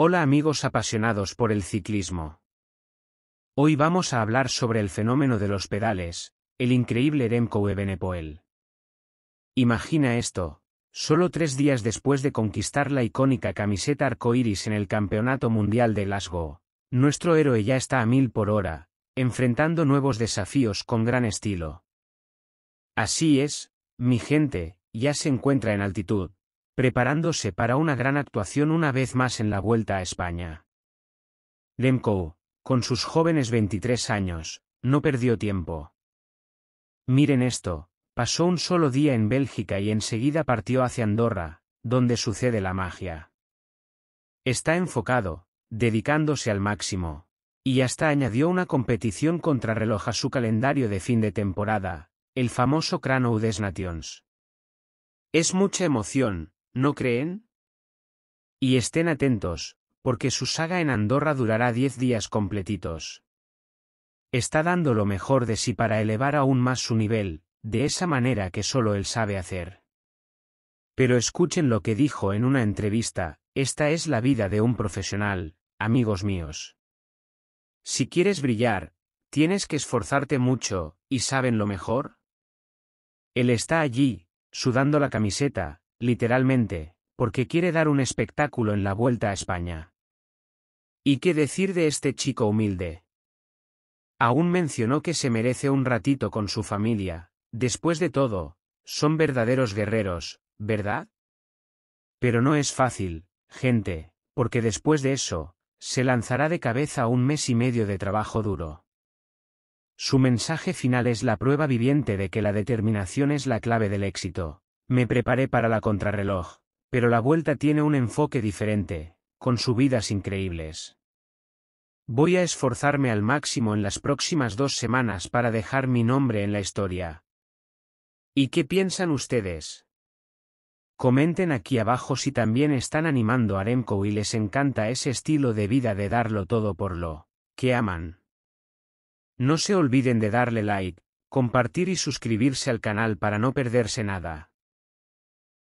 Hola amigos apasionados por el ciclismo. Hoy vamos a hablar sobre el fenómeno de los pedales, el increíble Remco Evenepoel. Imagina esto, solo tres días después de conquistar la icónica camiseta arcoiris en el Campeonato Mundial de Glasgow, nuestro héroe ya está a mil por hora, enfrentando nuevos desafíos con gran estilo. Así es, mi gente, ya se encuentra en altitud, preparándose para una gran actuación una vez más en la Vuelta a España. Lemko, con sus jóvenes 23 años, no perdió tiempo. Miren esto, pasó un solo día en Bélgica y enseguida partió hacia Andorra, donde sucede la magia. Está enfocado, dedicándose al máximo, y hasta añadió una competición contrarreloj a su calendario de fin de temporada, el famoso Crano des Nations. Es mucha emoción, ¿no creen? Y estén atentos, porque su saga en Andorra durará diez días completitos. Está dando lo mejor de sí para elevar aún más su nivel, de esa manera que solo él sabe hacer. Pero escuchen lo que dijo en una entrevista, esta es la vida de un profesional, amigos míos. Si quieres brillar, tienes que esforzarte mucho, ¿y saben lo mejor? Él está allí, sudando la camiseta, literalmente, porque quiere dar un espectáculo en la vuelta a España. ¿Y qué decir de este chico humilde? Aún mencionó que se merece un ratito con su familia, después de todo, son verdaderos guerreros, ¿verdad? Pero no es fácil, gente, porque después de eso, se lanzará de cabeza un mes y medio de trabajo duro. Su mensaje final es la prueba viviente de que la determinación es la clave del éxito. Me preparé para la contrarreloj, pero la vuelta tiene un enfoque diferente, con subidas increíbles. Voy a esforzarme al máximo en las próximas dos semanas para dejar mi nombre en la historia. ¿Y qué piensan ustedes? Comenten aquí abajo si también están animando a Remco y les encanta ese estilo de vida de darlo todo por lo que aman. No se olviden de darle like, compartir y suscribirse al canal para no perderse nada.